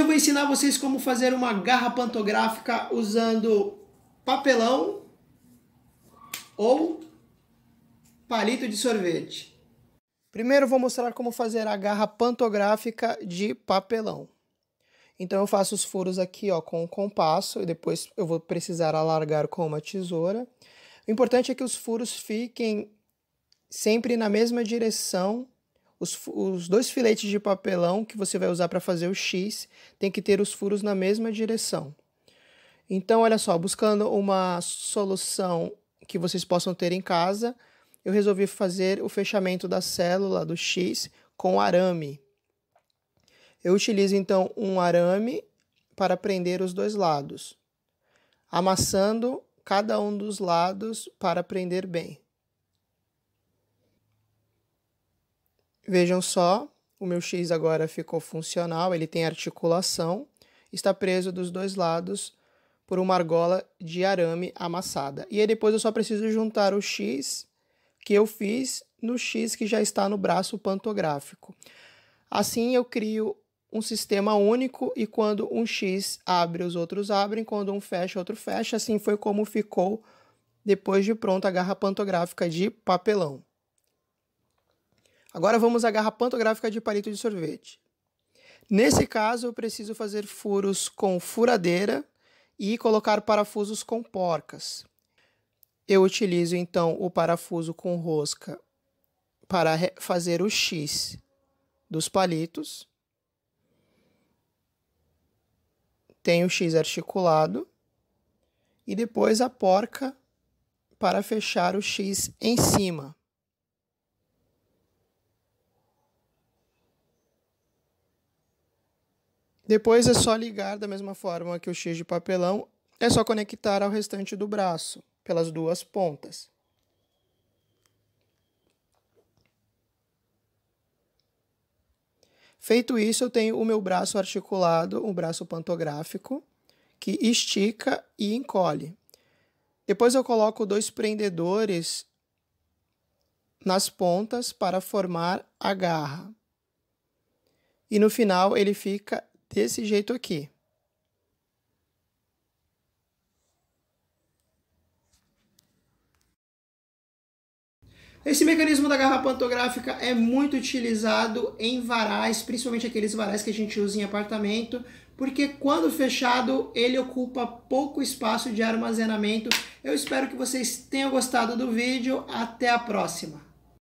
Hoje eu vou ensinar vocês como fazer uma garra pantográfica usando papelão ou palito de sorvete. Primeiro vou mostrar como fazer a garra pantográfica de papelão. Então eu faço os furos aqui ó, com o compasso e depois eu vou precisar alargar com uma tesoura. O importante é que os furos fiquem sempre na mesma direção os, os dois filetes de papelão que você vai usar para fazer o X tem que ter os furos na mesma direção. Então, olha só, buscando uma solução que vocês possam ter em casa, eu resolvi fazer o fechamento da célula do X com arame. Eu utilizo então um arame para prender os dois lados, amassando cada um dos lados para prender bem. Vejam só, o meu X agora ficou funcional, ele tem articulação, está preso dos dois lados por uma argola de arame amassada. E aí depois eu só preciso juntar o X que eu fiz no X que já está no braço pantográfico. Assim eu crio um sistema único e quando um X abre, os outros abrem, quando um fecha, outro fecha. Assim foi como ficou depois de pronta a garra pantográfica de papelão. Agora vamos à garra pantográfica de palito de sorvete. Nesse caso, eu preciso fazer furos com furadeira e colocar parafusos com porcas. Eu utilizo então o parafuso com rosca para fazer o X dos palitos. Tenho o X articulado e depois a porca para fechar o X em cima. Depois é só ligar da mesma forma que o X de papelão, é só conectar ao restante do braço, pelas duas pontas. Feito isso, eu tenho o meu braço articulado, o braço pantográfico, que estica e encolhe. Depois eu coloco dois prendedores nas pontas para formar a garra. E no final ele fica desse jeito aqui. Esse mecanismo da garrafa pantográfica é muito utilizado em varais, principalmente aqueles varais que a gente usa em apartamento, porque quando fechado ele ocupa pouco espaço de armazenamento. Eu espero que vocês tenham gostado do vídeo. Até a próxima!